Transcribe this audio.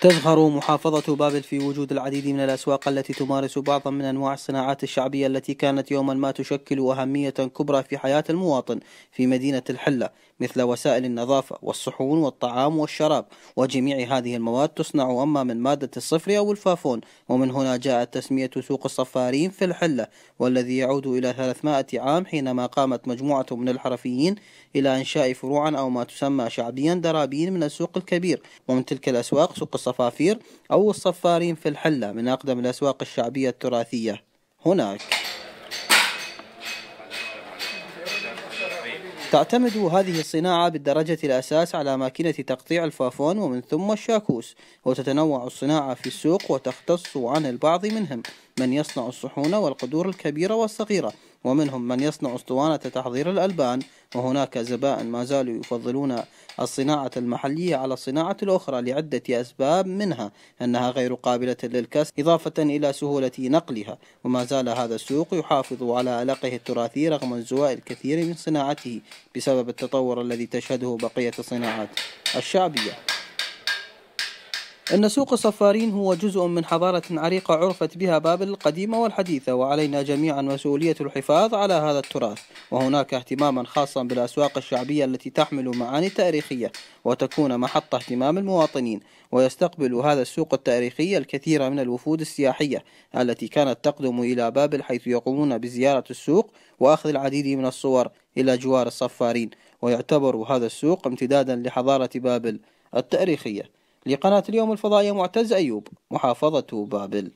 تزخر محافظة بابل في وجود العديد من الأسواق التي تمارس بعضا من أنواع الصناعات الشعبية التي كانت يوما ما تشكل أهمية كبرى في حياة المواطن في مدينة الحلة مثل وسائل النظافة والصحون والطعام والشراب وجميع هذه المواد تصنع أما من مادة الصفر أو الفافون ومن هنا جاءت تسمية سوق الصفارين في الحلة والذي يعود إلى 300 عام حينما قامت مجموعة من الحرفيين إلى إنشاء فروعا أو ما تسمى شعبيا درابين من السوق الكبير ومن تلك الأسواق سوق الصفافير أو الصفارين في الحلة من أقدم الأسواق الشعبية التراثية هناك تعتمد هذه الصناعة بالدرجة الأساس على ماكينة تقطيع الفافون ومن ثم الشاكوس وتتنوع الصناعة في السوق وتختص عن البعض منهم من يصنع الصحون والقدور الكبيرة والصغيرة ومنهم من يصنع أسطوانة تحضير الألبان وهناك زبائن ما زالوا يفضلون الصناعة المحلية على الصناعة الأخرى لعدة أسباب منها أنها غير قابلة للكسر إضافة إلى سهولة نقلها وما زال هذا السوق يحافظ على ألقه التراثي رغم انزواء الكثير من صناعته بسبب التطور الذي تشهده بقية الصناعات الشعبية إن سوق الصفارين هو جزء من حضارة عريقة عرفت بها بابل القديمة والحديثة وعلينا جميعا مسؤولية الحفاظ على هذا التراث وهناك اهتماما خاصا بالأسواق الشعبية التي تحمل معاني تاريخية وتكون محط اهتمام المواطنين ويستقبل هذا السوق التاريخي الكثير من الوفود السياحية التي كانت تقدم إلى بابل حيث يقومون بزيارة السوق وأخذ العديد من الصور إلى جوار الصفارين ويعتبر هذا السوق امتدادا لحضارة بابل التاريخية لقناة اليوم الفضائية معتز أيوب محافظة بابل